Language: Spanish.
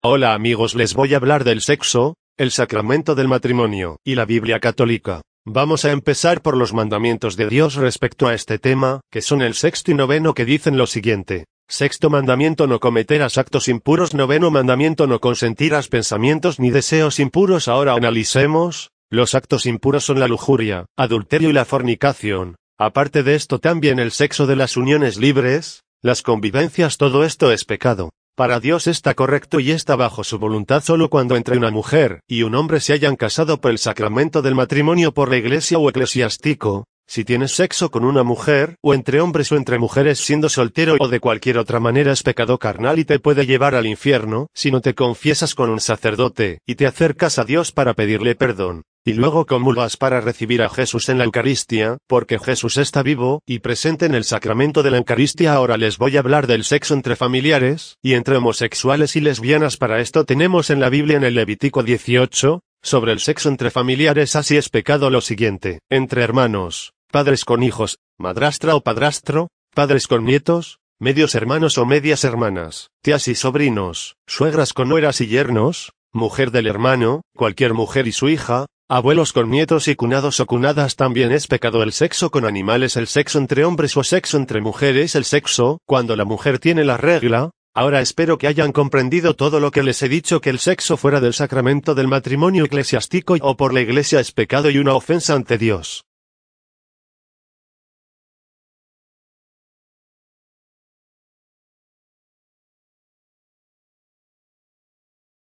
Hola amigos les voy a hablar del sexo, el sacramento del matrimonio y la Biblia católica. Vamos a empezar por los mandamientos de Dios respecto a este tema, que son el sexto y noveno que dicen lo siguiente. Sexto mandamiento no cometerás actos impuros. Noveno mandamiento no consentirás pensamientos ni deseos impuros. Ahora analicemos. Los actos impuros son la lujuria, adulterio y la fornicación. Aparte de esto también el sexo de las uniones libres, las convivencias todo esto es pecado. Para Dios está correcto y está bajo su voluntad solo cuando entre una mujer y un hombre se hayan casado por el sacramento del matrimonio por la iglesia o eclesiástico, si tienes sexo con una mujer, o entre hombres o entre mujeres siendo soltero o de cualquier otra manera es pecado carnal y te puede llevar al infierno, si no te confiesas con un sacerdote, y te acercas a Dios para pedirle perdón y luego comulgas para recibir a Jesús en la Eucaristía, porque Jesús está vivo y presente en el sacramento de la Eucaristía. Ahora les voy a hablar del sexo entre familiares y entre homosexuales y lesbianas. Para esto tenemos en la Biblia en el Levítico 18, sobre el sexo entre familiares así es pecado lo siguiente, entre hermanos, padres con hijos, madrastra o padrastro, padres con nietos, medios hermanos o medias hermanas, tías y sobrinos, suegras con nueras y yernos, mujer del hermano, cualquier mujer y su hija, Abuelos con nietos y cunados o cunadas también es pecado el sexo con animales, el sexo entre hombres o sexo entre mujeres, el sexo, cuando la mujer tiene la regla. Ahora espero que hayan comprendido todo lo que les he dicho que el sexo fuera del sacramento del matrimonio eclesiástico o por la iglesia es pecado y una ofensa ante Dios.